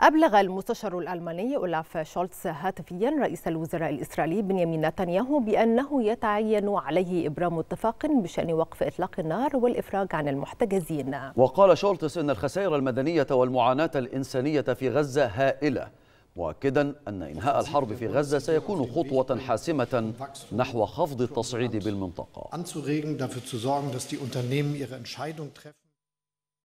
أبلغ المستشار الألماني أولاف شولتس هاتفيا رئيس الوزراء الإسرائيلي بنيامين نتنياهو بأنه يتعين عليه إبرام اتفاق بشأن وقف إطلاق النار والإفراج عن المحتجزين وقال شولتس إن الخسائر المدنية والمعاناة الإنسانية في غزة هائلة مؤكدا أن إنهاء الحرب في غزة سيكون خطوة حاسمة نحو خفض التصعيد بالمنطقة